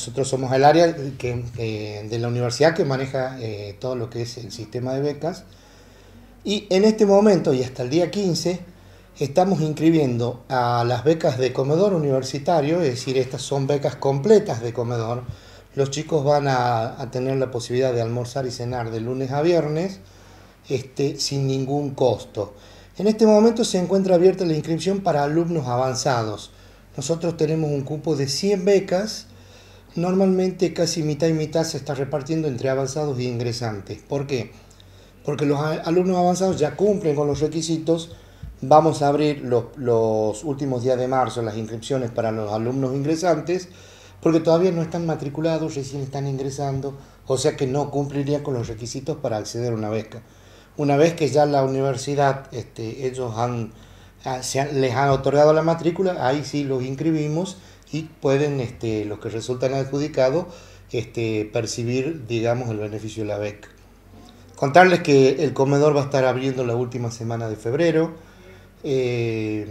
Nosotros somos el área que, de la universidad que maneja eh, todo lo que es el sistema de becas. Y en este momento y hasta el día 15 estamos inscribiendo a las becas de comedor universitario, es decir, estas son becas completas de comedor. Los chicos van a, tener la posibilidad de almorzar y cenar de lunes a viernes este, sin ningún costo. En este momento se encuentra abierta la inscripción para alumnos avanzados. Nosotros tenemos un cupo de 100 becas normalmente casi mitad y mitad se está repartiendo entre avanzados y ingresantes. ¿Por qué? Porque los alumnos avanzados ya cumplen con los requisitos. Vamos a abrir los, últimos días de marzo las inscripciones para los alumnos ingresantes, porque todavía no están matriculados, recién están ingresando, o sea que no cumplirían con los requisitos para acceder a una beca. Una vez que ya la universidad, este, ellos han Ah, les han otorgado la matrícula, ahí sí los inscribimos y pueden este, los que resultan adjudicados este, percibir, digamos, el beneficio de la beca. Contarles que el comedor va a estar abriendo la última semana de febrero, eh,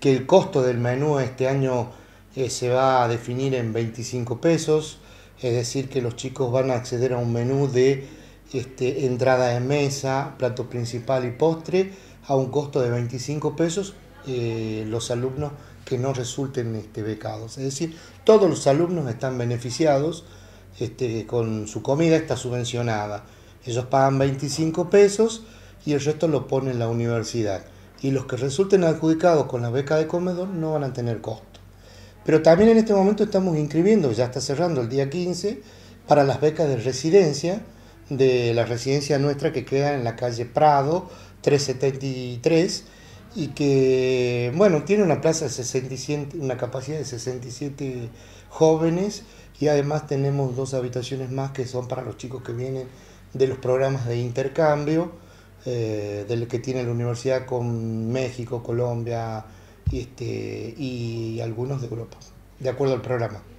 que el costo del menú este año eh, se va a definir en 25 pesos, es decir, que los chicos van a acceder a un menú de este, entrada de mesa, plato principal y postre, a un costo de 25 pesos eh, los alumnos que no resulten este, becados. Es decir, todos los alumnos están beneficiados este, con su comida, está subvencionada. Ellos pagan 25 pesos y el resto lo pone la universidad. Y los que resulten adjudicados con la beca de comedor no van a tener costo. Pero también en este momento estamos inscribiendo, ya está cerrando el día 15, para las becas de residencia, de la residencia nuestra que queda en la calle Prado 373 y que, bueno, tiene una plaza de 67, una capacidad de 67 jóvenes y además tenemos dos habitaciones más que son para los chicos que vienen de los programas de intercambio eh, del que tiene la universidad con México, Colombia este, y algunos de Europa, de acuerdo al programa.